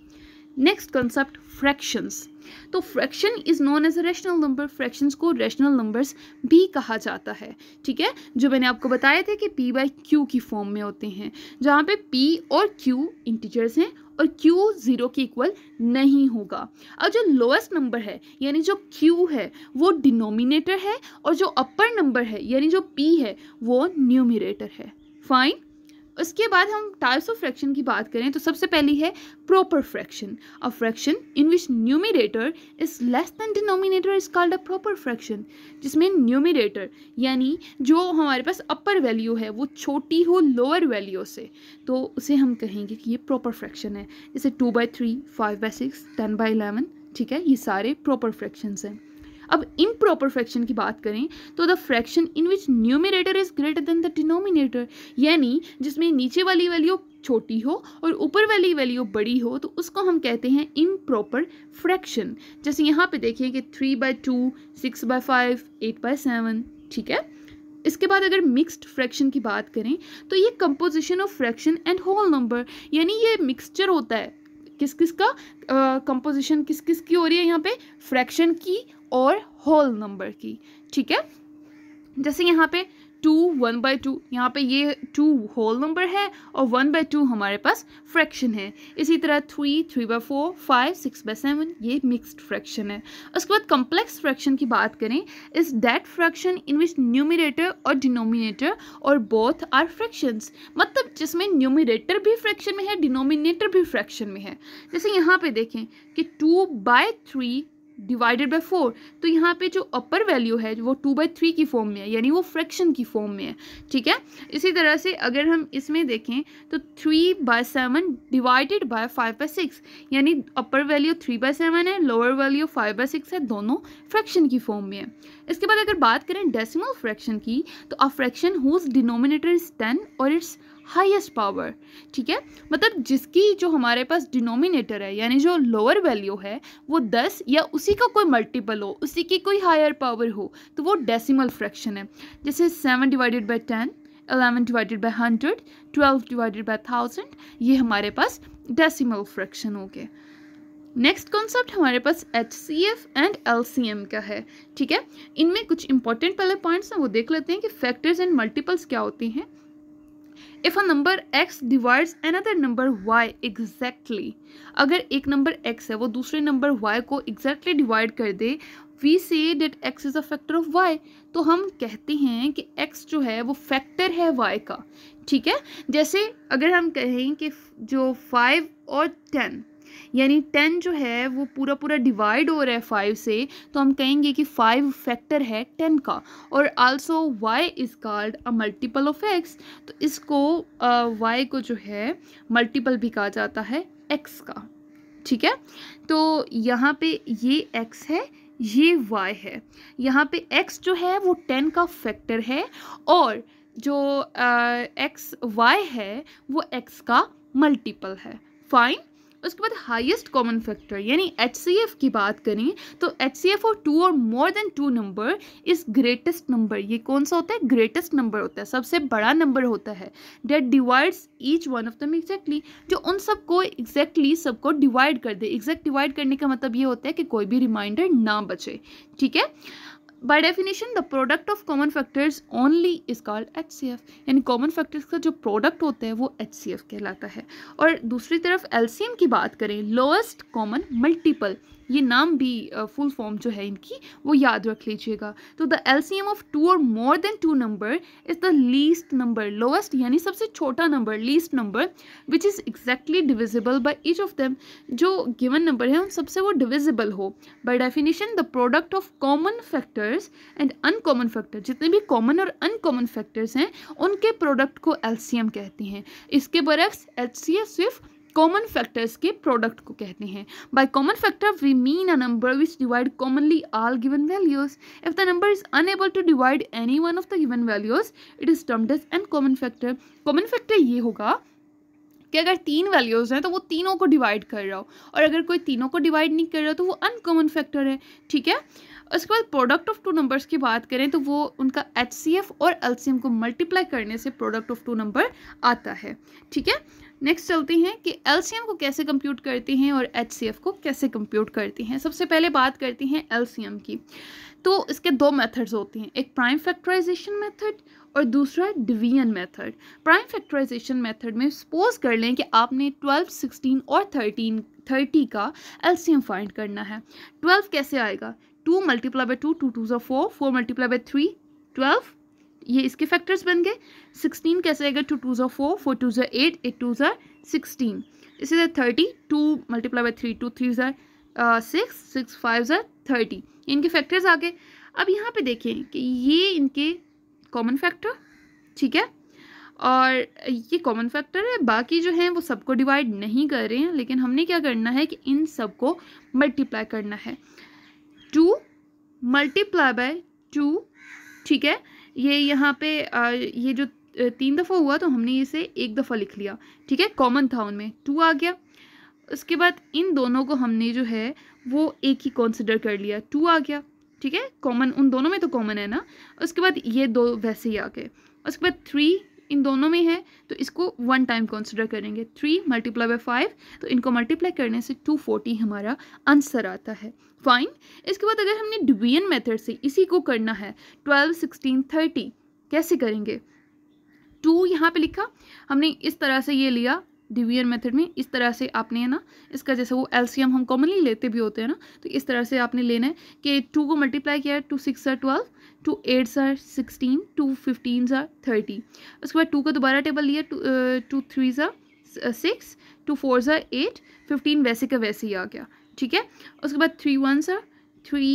नेक्स्ट कंसेप्ट फ्रैक्शंस तो fraction is known as a rational number fractions को रेशनल नंबर्स भी कहा जाता है ठीक है जो मैंने आपको बताया था कि पी बाई क्यू की फॉर्म में होते हैं जहाँ पे पी और क्यू इंटीजर्स हैं और Q ज़ीरो के इक्वल नहीं होगा और जो लोएस्ट नंबर है यानी जो Q है वो डिनोमिनेटर है और जो अपर नंबर है यानी जो P है वो न्यूमिरेटर है फाइन उसके बाद हम टाइप्स ऑफ फ्रैक्शन की बात करें तो सबसे पहली है proper fraction a fraction in which numerator is less than denominator is called a proper fraction जिसमें न्यूमिनेटर यानी जो हमारे पास अपर वैल्यू है वो छोटी हो लोअर वैल्यू से तो उसे हम कहेंगे कि ये प्रॉपर फ्रैक्शन है जैसे two by three five by six ten by eleven ठीक है ये सारे प्रॉपर फ्रैक्शंस हैं अब इम प्रॉपर फ्रैक्शन की बात करें तो the fraction in which numerator is greater than the denominator यानी जिसमें नीचे वाली वैल्यू छोटी हो और ऊपर वाली वैल्यू बड़ी हो तो उसको हम कहते हैं इम प्रॉपर फ्रैक्शन जैसे यहाँ पे देखिए कि three by two six by five eight by seven ठीक है इसके बाद अगर मिक्स्ड फ्रैक्शन की बात करें तो ये composition of fraction and whole number यानी ये मिक्सचर होता है किस किस का कंपोजिशन uh, किस किस की हो रही है यहाँ पे फ्रैक्शन की और होल नंबर की ठीक है जैसे यहाँ पे टू वन बाई टू यहाँ पे ये टू होल नंबर है और वन बाई टू हमारे पास फ्रैक्शन है इसी तरह three three by four five six by seven ये मिक्स्ड फ्रैक्शन है उसके बाद कम्प्लेक्स फ्रैक्शन की बात करें is that fraction in which numerator और डिनोमिनेटर और बोथ आर फ्रैक्शंस मतलब जिसमें न्यूमिनेटर भी फ्रैक्शन में है डिनोमिनेटर भी फ्रैक्शन में है जैसे यहाँ पे देखें कि two by three divided by four तो यहाँ पे जो अपर वैल्यू है वो टू बाई थ्री की फॉर्म में है यानी वो फ्रैक्शन की फॉर्म में है ठीक है इसी तरह से अगर हम इसमें देखें तो three by seven divided by five by six यानी upper value three by seven है lower value five by six है दोनों फ्रैक्शन की फॉर्म में है इसके बाद अगर बात करें डेसिमल फ्रैक्शन की तो a fraction whose denominator is ten और इट्स हाईएस्ट पावर ठीक है मतलब जिसकी जो हमारे पास डिनोमिनेटर है यानी जो लोअर वैल्यू है वो दस या उसी का कोई मल्टीपल हो उसी की कोई हायर पावर हो तो वो डेसिमल फ्रैक्शन है जैसे seven divided by ten eleven divided by hundred twelve divided by thousand ये हमारे पास डेसीमल फ्रैक्शन हो गए नेक्स्ट कॉन्सेप्ट हमारे पास H C F and L C M का है ठीक है इनमें कुछ इंपॉर्टेंट पहले पॉइंट्स हैं वो देख लेते हैं कि फैक्टर्स एंड मल्टीपल्स क्या होते हैं if a number X divides another number Y exactly अगर एक नंबर एक्स है वो दूसरे नंबर वाई को एग्जैक्टली डिवाइड कर दे we say that X is a factor of Y तो हम कहते हैं कि एक्स जो है वो फैक्टर है वाई का ठीक है जैसे अगर हम कहें कि जो फाइव और टेन यानी टेन जो है वो पूरा पूरा डिवाइड हो रहा है फाइव से तो हम कहेंगे कि फाइव फैक्टर है टेन का और also Y is called a multiple of X तो इसको वाई को जो है मल्टीपल भी कहा जाता है एक्स का ठीक है तो यहाँ पे ये एक्स है ये वाई है यहाँ पे एक्स जो है वो टेन का फैक्टर है और जो एक्स वाई है वो एक्स का मल्टीपल है फाइन उसके बाद हाईएस्ट कॉमन फैक्टर यानी एच की बात करें तो H C F or two or more than two number is greatest number ये कौन सा होता है ग्रेटेस्ट नंबर होता है सबसे बड़ा नंबर होता है that divides each one of them exactly जो उन सबको एग्जैक्टली सबको डिवाइड कर दे एग्जैक्ट डिवाइड करने का मतलब ये होता है कि कोई भी रिमाइंडर ना बचे ठीक है by definition the product of common factors only is called H C F यानी कॉमन फैक्टर्स का जो प्रोडक्ट होता है वो एच सी एफ कहलाता है और दूसरी तरफ एल्सीम की बात करें लोएस्ट कॉमन मल्टीपल ये नाम भी फुल uh, फॉर्म जो है इनकी वो याद रख लीजिएगा तो the LCM of two or more than two number is the least number lowest यानी सबसे छोटा number least number which is exactly divisible by each of them जो गिवन नंबर है उन सबसे वो डिविजिबल हो by definition the product of common factors and uncommon factor जितने भी कॉमन और अनकॉमन फैक्टर्स हैं उनके प्रोडक्ट को एलसीएम कहते हैं इसके बरक्स एच सिर्फ कॉमन फैक्टर्स के प्रोडक्ट को कहते हैं by common factor we mean a number which divide commonly all given values if the number is unable to divide any one of the given values it is termed as an common factor common factor ये होगा कि अगर तीन वैल्यूज़ हैं तो वो तीनों को डिवाइड कर रहा हो और अगर कोई तीनों को डिवाइड नहीं कर रहा तो वो अनकॉमन फैक्टर है ठीक है उसके बाद प्रोडक्ट ऑफ टू नंबर्स की बात करें तो वो उनका एच और एल को मल्टीप्लाई करने से प्रोडक्ट ऑफ टू नंबर आता है ठीक है नेक्स्ट चलते हैं कि एल को कैसे कंप्यूट करते हैं और एच को कैसे कंप्यूट करते हैं सबसे पहले बात करते हैं एल की तो इसके दो मेथड्स होते हैं एक प्राइम फैक्टराइजेशन मेथड और दूसरा division method prime factorization method में सपोज कर लें कि आपने 12, 16 और 13 30 का एल फाइंड करना है 12 कैसे आएगा 2 multiply by two two two ज़ा four four multiply by three twelve ये इसके फैक्टर्स बन गए सिक्सटीन कैसे आएगा टू टू ज़ा फोर फोर टू ज़ा एट एट टू ज़ा सिक्सटीन इसी तरह thirty two multiply by three two three ज़ा सिक्स सिक्स फाइव ज़ा थर्टी इनके फैक्टर्स आ गए अब यहाँ पे देखें कि ये इनके कॉमन फैक्टर ठीक है और ये कॉमन फैक्टर है बाकी जो हैं वो सबको डिवाइड नहीं कर रहे हैं लेकिन हमने क्या करना है कि इन सबको मल्टीप्लाई करना है टू मल्टीप्लाई बाय टू ठीक है ये यहाँ पे ये जो तीन दफ़ा हुआ तो हमने इसे एक दफ़ा लिख लिया ठीक है कॉमन था उनमें टू आ गया उसके बाद इन दोनों को हमने जो है वो एक ही कंसिडर कर लिया टू आ गया ठीक है कॉमन उन दोनों में तो कॉमन है ना उसके बाद ये दो वैसे ही आ गए उसके बाद थ्री इन दोनों में है तो इसको वन टाइम कंसिडर करेंगे थ्री मल्टीप्लाई बाई फाइव तो इनको मल्टीप्लाई करने से टू फोर्टी हमारा आंसर आता है फाइन इसके बाद अगर हमने डिवीजन मेथड से इसी को करना है ट्वेल्व सिक्सटीन थर्टी कैसे करेंगे टू यहाँ पे लिखा हमने इस तरह से ये लिया डिवियर मेथड में इस तरह से आपने है ना इसका जैसे वो एलसीएम हम कॉमनली लेते भी होते हैं ना तो इस तरह से आपने लेना है कि टू को मल्टीप्लाई किया है two six are twelve two eight are sixteen two fifteen are thirty उसके बाद टू का दोबारा टेबल लिया two three are six two four are eight fifteen वैसे का वैसे ही आ गया ठीक है उसके बाद थ्री वन सर थ्री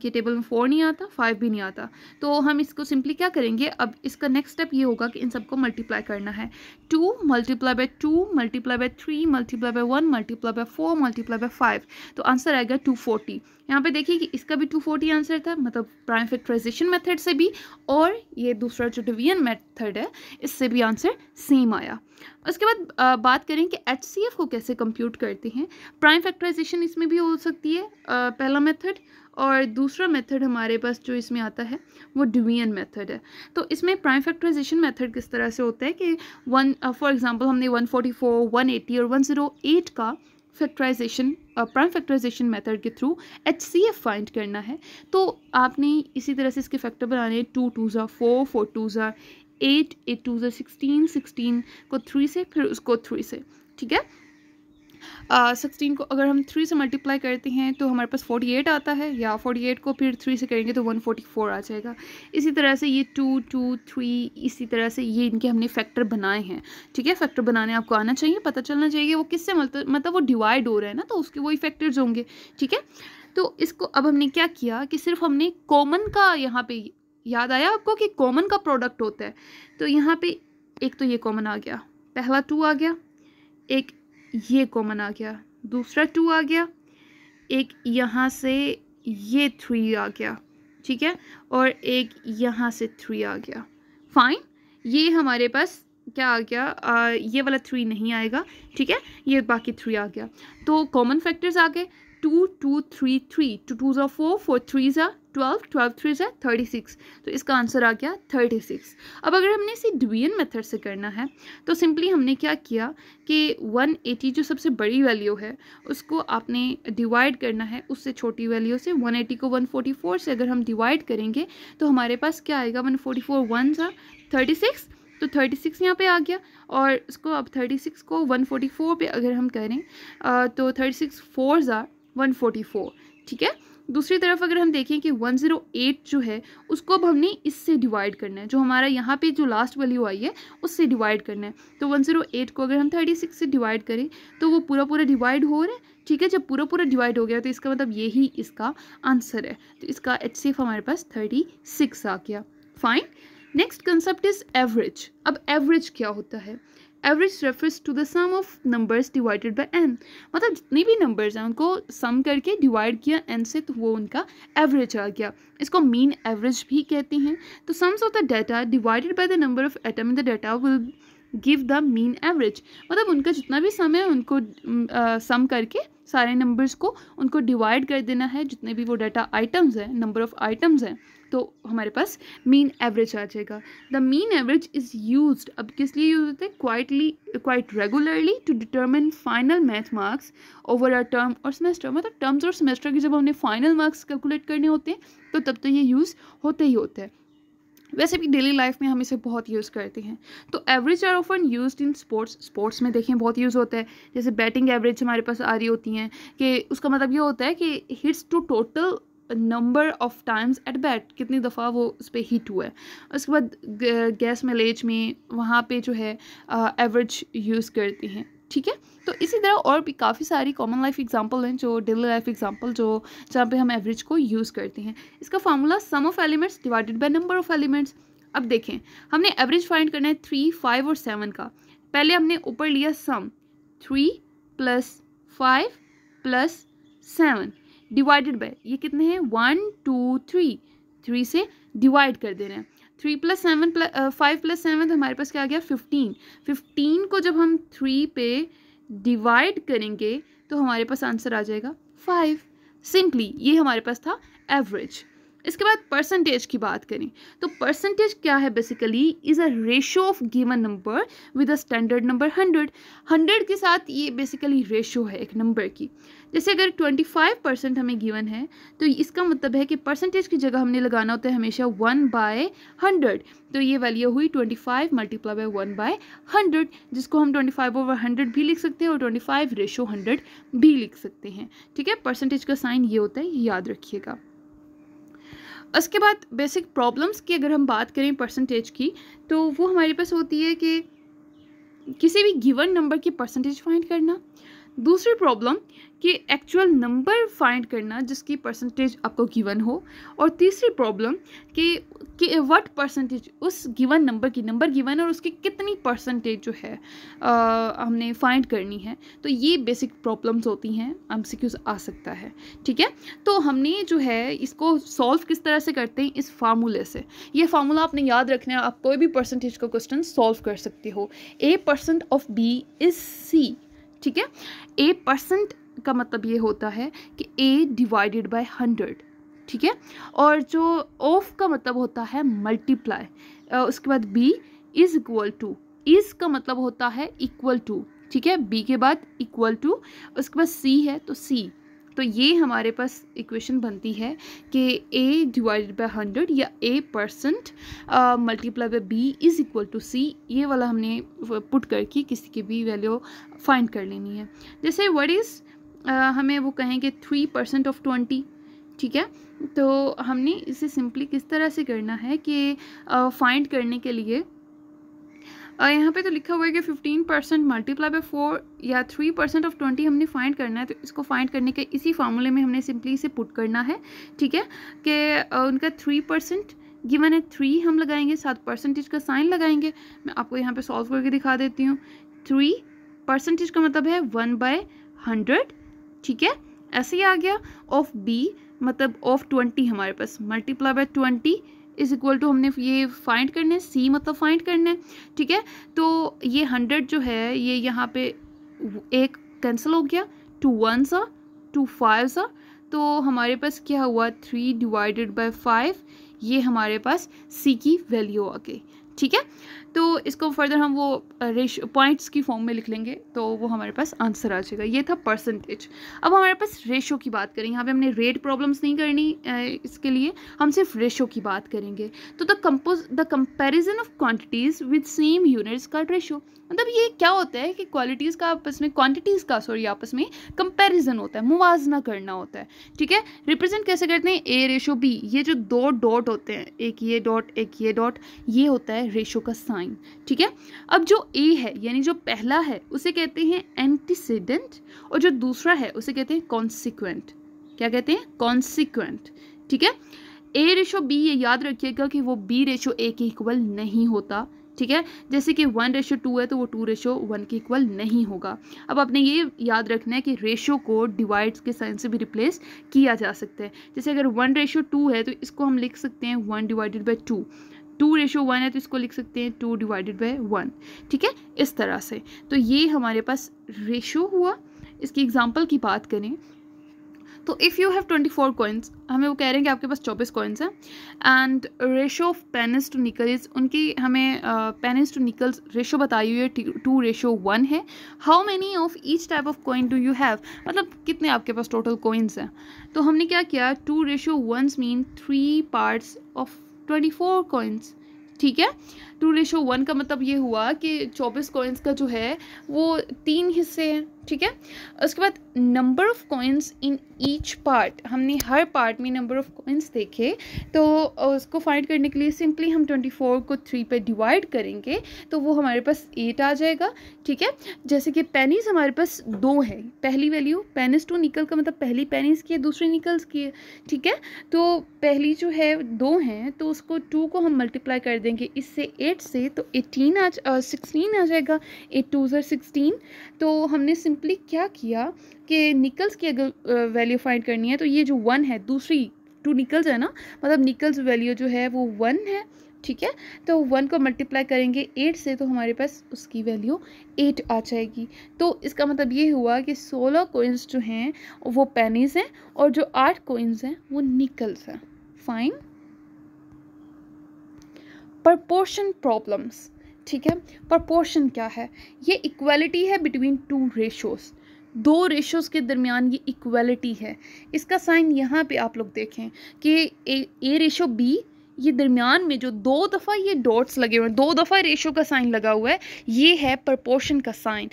के टेबल में फोर नहीं आता फाइव भी नहीं आता तो हम इसको सिंपली क्या करेंगे अब इसका नेक्स्ट स्टेप ये होगा कि इन सबको मल्टीप्लाई करना है two multiply by two multiply by three multiply by one multiply by four multiply by five तो आंसर आएगा टू फोर्टी यहाँ पे देखिए कि इसका भी टू फोर्टी आंसर था मतलब प्राइम फैक्ट्राइजेशन मेथड से भी और ये दूसरा जो डिवीजन मेथड है इससे भी आंसर सेम आया उसके बाद बात करें कि एच को कैसे कंप्यूट करते हैं प्राइम फैक्ट्राइजेशन इसमें भी हो सकती है पहला मेथड और दूसरा मेथड हमारे पास जो इसमें आता है वो डिवीजन मेथड है तो इसमें प्राइम फैक्टराइजेशन मेथड किस तरह से होता है कि वन फॉर एग्जांपल हमने 144, 180 और 108 का फैक्टराइजेशन प्राइम फैक्टराइजेशन मेथड के through H C F find करना है तो आपने इसी तरह से इसके फैक्टर बनाने टू टू ज़ा फोर फोर टू ज़ा एट एट टू ज़ा सिक्सटीन सिक्सटीन को थ्री से फिर उसको थ्री से ठीक है सिक्सटीन uh, को अगर हम थ्री से मल्टीप्लाई करते हैं तो हमारे पास फोर्टी एट आता है या फोर्टी एट को फिर थ्री से करेंगे तो वन फोर्टी फोर आ जाएगा इसी तरह से ये टू टू थ्री इसी तरह से ये इनके हमने फैक्टर बनाए हैं ठीक है फैक्टर बनाने आपको आना चाहिए पता चलना चाहिए वो किससे मतलब वो डिवाइड हो रहा है ना तो उसके वही फैक्टर्स होंगे ठीक है तो इसको अब हमने क्या किया कि सिर्फ हमने कॉमन का यहाँ पर याद आया आपको कि कॉमन का प्रोडक्ट होता है तो यहाँ पर एक तो ये कॉमन आ गया पहला टू आ गया एक ये कॉमन आ गया दूसरा टू आ गया एक यहाँ से ये थ्री आ गया ठीक है और एक यहाँ से थ्री आ गया फाइन ये हमारे पास क्या आ गया आ, ये वाला थ्री नहीं आएगा ठीक है ये बाकी थ्री आ गया तो कॉमन फैक्टर्स आ गए two two three three two two ज़ा फोर फोर थ्री ज़ा ट्वेल्व ट्वेल्व थ्री ज़ा थर्टी सिक्स तो इसका आंसर आ गया थर्टी सिक्स अब अगर हमने इसे डिवीजन मेथड से करना है तो सिंपली हमने क्या किया कि वन एटी जो सबसे बड़ी वैल्यू है उसको आपने डिवाइड करना है उससे छोटी वैल्यू से वन एटी को वन फोर्टी फोर से अगर हम डिवाइड करेंगे तो हमारे पास क्या आएगा वन फोर्टी फोर वन ज़ा थर्टी सिक्स तो 36 सिक्स यहाँ पर आ गया और इसको अब 36 को 144 पे अगर हम करें तो 36 सिक्स फोर ज़ार 144 ठीक है दूसरी तरफ अगर हम देखें कि 108 जो है उसको अब हमने इससे डिवाइड करना है जो हमारा यहाँ पे जो लास्ट वैल्यू आई है उससे डिवाइड करना है तो 108 को अगर हम 36 से डिवाइड करें तो वो पूरा पूरा डिवाइड हो रहा है ठीक है जब पूरा पूरा डिवाइड हो गया तो इसका मतलब यही इसका आंसर है तो इसका एच हमारे पास थर्टी आ गया fine next concept is average अब एवरेज क्या होता है average refers to the sum of numbers divided by n मतलब जितने भी नंबर्स हैं उनको सम करके डिवाइड किया एन से तो वो उनका एवरेज आ गया इसको मीन एवरेज भी कहते हैं तो sums of the data divided by the number of atom in the data will give the mean average मतलब उनका जितना भी सम है उनको सम करके सारे नंबर्स को उनको डिवाइड कर देना है जितने भी वो डाटा आइटम्स हैं नंबर ऑफ़ आइटम्स हैं तो हमारे पास मीन एवरेज आ जाएगा the mean average is use अब किस लिए यूज होता है quietly quite regularly to determine final math marks over a term और सेमेस्टर मतलब टर्म्स और सेमेस्टर के जब हमने फाइनल मार्क्स कैलकुलेट करने होते हैं तो तब तो ये यूज़ होते ही होते हैं वैसे भी डेली लाइफ में हम इसे बहुत यूज़ करते हैं तो average are often use in sports sports में देखें बहुत यूज़ होता है जैसे बैटिंग एवरेज हमारे पास आ रही होती हैं कि उसका मतलब ये होता है कि hits to total number of times at bat कितनी दफ़ा वो उस पर हीट हुआ है उसके बाद गैस मिलेज में वहाँ पे जो है एवरेज यूज़ करती हैं ठीक है तो इसी तरह और भी काफ़ी सारी कॉमन लाइफ एग्जांपल हैं जो डेली लाइफ एग्जांपल जो जहाँ पे हम एवरेज को यूज़ करते हैं इसका formula sum of elements divided by number of elements अब देखें हमने एवरेज फाइंड करना है थ्री फाइव और सेवन का पहले हमने ऊपर लिया sum three plus five plus seven divided by ये कितने हैं वन टू थ्री थ्री से डिवाइड कर दे रहे हैं three plus seven plus five plus seven तो हमारे पास क्या आ गया फिफ्टीन फिफ्टीन को जब हम थ्री पे डिवाइड करेंगे तो हमारे पास आंसर आ जाएगा फाइव सिंपली ये हमारे पास था एवरेज इसके बाद परसेंटेज की बात करें तो परसेंटेज क्या है basically is a ratio of given number with a standard number hundred hundred के साथ ये बेसिकली रेशो है एक नंबर की जैसे अगर ट्वेंटी फाइव परसेंट हमें गिवन है तो इसका मतलब है कि परसेंटेज की जगह हमने लगाना होता है हमेशा वन बाय हंड्रेड तो ये वैल्यू हुई twenty five multiply by one by hundred जिसको हम ट्वेंटी फाइव ओवर हंड्रेड भी लिख सकते हैं और ट्वेंटी फाइव रेशो हंड्रेड भी लिख सकते हैं ठीक है परसेंटेज का साइन ये होता है याद रखिएगा उसके बाद बेसिक प्रॉब्लम्स की अगर हम बात करें परसेंटेज की तो वो हमारे पास होती है कि किसी भी गिवन नंबर की परसेंटेज फाइंड करना दूसरी प्रॉब्लम कि एक्चुअल नंबर फाइंड करना जिसकी परसेंटेज आपको गिवन हो और तीसरी प्रॉब्लम कि, कि व्हाट परसेंटेज उस गिवन नंबर की नंबर गिवन और उसकी कितनी परसेंटेज जो है आ, हमने फाइंड करनी है तो ये बेसिक प्रॉब्लम्स होती हैं एम आ सकता है ठीक है तो हमने जो है इसको सॉल्व किस तरह से करते हैं इस फार्मूले से ये फार्मूला आपने याद रखना है आप कोई भी परसेंटेज का क्वेश्चन सॉल्व कर सकते हो A percent of B is C ठीक है ए परसेंट का मतलब ये होता है कि ए डिवाइडेड बाय हंड्रेड ठीक है और जो ऑफ का मतलब होता है मल्टीप्लाई उसके बाद B is equal to is का मतलब होता है इक्वल टू ठीक है बी के बाद इक्वल टू उसके बाद सी है तो सी तो ये हमारे पास इक्वेशन बनती है कि ए डिवाइडेड बाय हंड्रेड या A percent multiply by B is equal to C ये वाला हमने पुट करके किसी की भी वैल्यू फाइंड कर लेनी है जैसे वट इज़ हमें वो कहेंगे थ्री परसेंट ऑफ ट्वेंटी ठीक है तो हमने इसे सिंपली किस तरह से करना है कि फाइंड करने के लिए और यहाँ पे तो लिखा हुआ है कि fifteen percent multiply by four या थ्री परसेंट ऑफ ट्वेंटी हमने फाइंड करना है तो इसको फाइंड करने के इसी फार्मूले में हमने सिंपली इसे पुट करना है ठीक है कि उनका थ्री परसेंट गिवन है थ्री हम लगाएंगे सात परसेंटेज का साइन लगाएंगे मैं आपको यहाँ पे सॉल्व करके दिखा देती हूँ थ्री परसेंटेज का मतलब है वन बाय हंड्रेड ठीक है ऐसे ही आ गया ऑफ बी मतलब ऑफ ट्वेंटी हमारे पास multiply by twenty is equal to हमने ये फाइंड करना है सी मतलब फाइंड करना है ठीक है तो ये हंड्रेड जो है ये यहाँ पे एक कैंसिल हो गया टू वन सा टू फाइव सा तो हमारे पास क्या हुआ थ्री डिवाइडेड बाय फाइव ये हमारे पास सी की वैल्यू आ गई ठीक है तो इसको फर्दर हम वो रेश पॉइंट्स की फॉर्म में लिख लेंगे तो वो हमारे पास आंसर आ जाएगा ये था परसेंटेज अब हमारे पास रेशो की बात करें यहाँ पे हमने रेट प्रॉब्लम्स नहीं करनी इसके लिए हम सिर्फ रेशो की बात करेंगे तो the compose the comparison of quantities with same units का रेशो मतलब ये क्या होता है कि क्वालिटीज़ का आपस में क्वान्टिटीज़ का सॉरी आपस में कंपेरिजन होता है मुवजना करना होता है ठीक है रिप्रेजेंट कैसे करते हैं ए रेशो बी ये जो दो डॉट होते हैं एक ये डॉट एक ये डॉट ये होता है रेशो का साइन साइन ठीक है अब जो ए है यानी जो पहला है उसे कहते हैं एंटीसीडेंट और जो दूसरा है उसे कहते हैं कॉन्सिक्वेंट क्या कहते हैं कॉन्सिक्वेंट ठीक है ए रेशो बी ये याद रखिएगा कि वो बी रेशो ए के इक्वल नहीं होता ठीक है जैसे कि वन रेशो टू है तो वो टू रेशो वन के इक्वल नहीं होगा अब आपने ये याद रखना है कि रेशो को डिवाइड्स के साइन से भी रिप्लेस किया जा सकता है जैसे अगर वन रेशो टू है तो इसको हम लिख सकते हैं one divided by two two ratio one है तो इसको लिख सकते हैं टू डिवाइडेड बाय वन ठीक है इस तरह से तो ये हमारे पास रेशो हुआ इसकी एग्जाम्पल की बात करें तो if you have twenty four coins हमें वो कह रहे हैं कि आपके पास चौबीस कॉइन्स हैं and ratio of pennies to nickels उनकी हमें पेनस टू निकल्स रेशो बताई हुई है टू रेशो वन है how many of each type of coin do you have मतलब कितने आपके पास टोटल कॉइन्स हैं तो हमने क्या किया two ratio ones mean three parts of twenty four coins ठीक है टू रेशो वन का मतलब ये हुआ कि चौबीस कॉइन्स का जो है वो तीन हिस्से हैं ठीक है उसके बाद number of coins in each part हमने हर पार्ट में नंबर ऑफ कॉइन्स देखे तो उसको फाइंड करने के लिए सिंपली हम ट्वेंटी फोर को थ्री पे डिवाइड करेंगे तो वो हमारे पास एट आ जाएगा ठीक है जैसे कि पेनीस हमारे पास दो है पहली वैल्यू पेनिस टू निकल का मतलब पहली पेनिस की है दूसरी निकल्स की है ठीक है तो पहली जो है दो हैं तो उसको टू को हम मल्टीप्लाई कर देंगे इससे एट एट से तो एटीन आ सिक्सटीन आ जाएगा एट टू ज़र सिक्सटीन तो हमने सिंपली क्या किया कि निकल्स की अगर वैल्यू फाइंड करनी है तो ये जो वन है दूसरी टू निकल्स है ना मतलब निकल्स वैल्यू जो है वो वन है ठीक है तो वन को मल्टीप्लाई करेंगे एट से तो हमारे पास उसकी वैल्यू एट आ जाएगी तो इसका मतलब ये हुआ कि सोलह कोइंस जो हैं वो पेनीज हैं और जो आठ कोइंस हैं वो निकल्स हैं फाइन प्रपोर्शन प्रॉब्लम्स ठीक है प्रपोर्शन क्या है ये इक्वलिटी है बिटवीन टू रेशोज़ दो रेशोज़ के दरमियान ये इक्वलिटी है इसका साइन यहाँ पे आप लोग देखें कि ए, ए रेशो बी ये दरमियान में जो दो दफ़ा ये डॉट्स लगे हुए हैं दो दफ़ा रेशो का साइन लगा हुआ है ये है प्रपोर्शन का साइन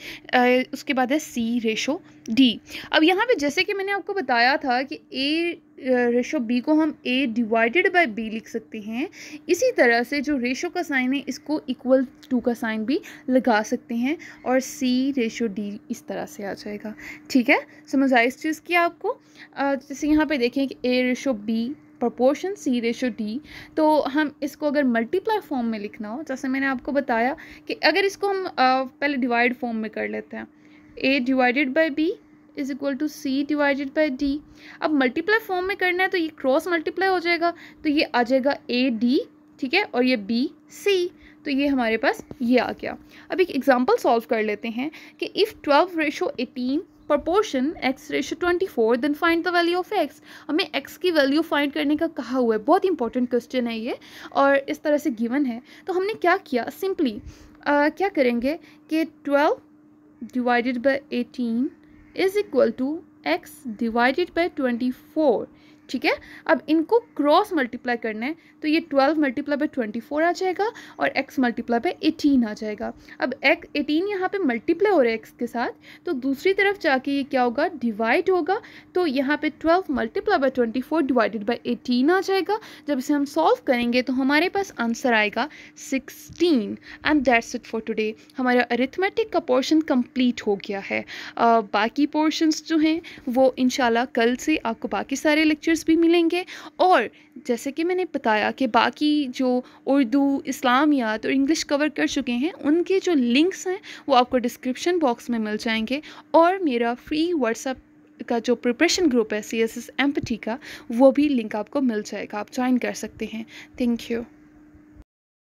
उसके बाद है सी रेशो डी अब यहाँ पे जैसे कि मैंने आपको बताया था कि ए रेशो बी को हम ए डिवाइडेड बाय बी लिख सकते हैं इसी तरह से जो रेशो का साइन है इसको इक्वल टू का साइन भी लगा सकते हैं और सी रेशो डी इस तरह से आ जाएगा ठीक है समझ आए इस चीज़ की आपको जैसे यहाँ पे देखें कि A ratio B proportion C ratio D तो हम इसको अगर मल्टीप्लाई फॉर्म में लिखना हो जैसे मैंने आपको बताया कि अगर इसको हम पहले डिवाइड फॉर्म में कर लेते हैं A divided by B is equal to C divided by D अब मल्टीप्लाई फॉर्म में करना है तो ये क्रॉस मल्टीप्लाई हो जाएगा तो ये आ जाएगा ए डी ठीक है और ये बी सी तो ये हमारे पास ये आ गया अब एक एग्ज़ाम्पल सॉल्व कर लेते हैं कि if twelve ratio eighteen proportion x ratio four then find the value of x हमें एक्स की वैल्यू फाइंड करने का कहा हुआ है बहुत इंपॉर्टेंट क्वेश्चन है ये और इस तरह से गिवन है तो हमने क्या किया सिंपली uh, क्या करेंगे कि twelve divided by eighteen is equal to x divided by twenty four ठीक है अब इनको क्रॉस मल्टीप्लाई करना है तो ये twelve multiply by twenty four आ जाएगा और एक्स मल्टीप्लाई बाई एटीन आ जाएगा अब एक्स एटीन यहाँ पे मल्टीप्लाई हो रहा है एक्स के साथ तो दूसरी तरफ जाके ये क्या होगा डिवाइड होगा तो यहाँ पे twelve multiply by twenty four divided by eighteen आ जाएगा जब इसे हम सॉल्व करेंगे तो हमारे पास आंसर आएगा sixteen and that's it for today हमारा अरिथमेटिक का पोर्शन कम्प्लीट हो गया है uh, बाकी पोर्शन जो हैं वो इन कल से आपको बाकी सारे लेक्चर्स लेक्चर्स भी मिलेंगे और जैसे कि मैंने बताया कि बाकी जो उर्दू इस्लामियात और इंग्लिश कवर कर चुके हैं उनके जो लिंक्स हैं वो आपको डिस्क्रिप्शन बॉक्स में मिल जाएंगे और मेरा फ्री व्हाट्सअप का जो प्रिपरेशन ग्रुप है सी एस एस का वो भी लिंक आपको मिल जाएगा आप ज्वाइन कर सकते हैं थैंक यू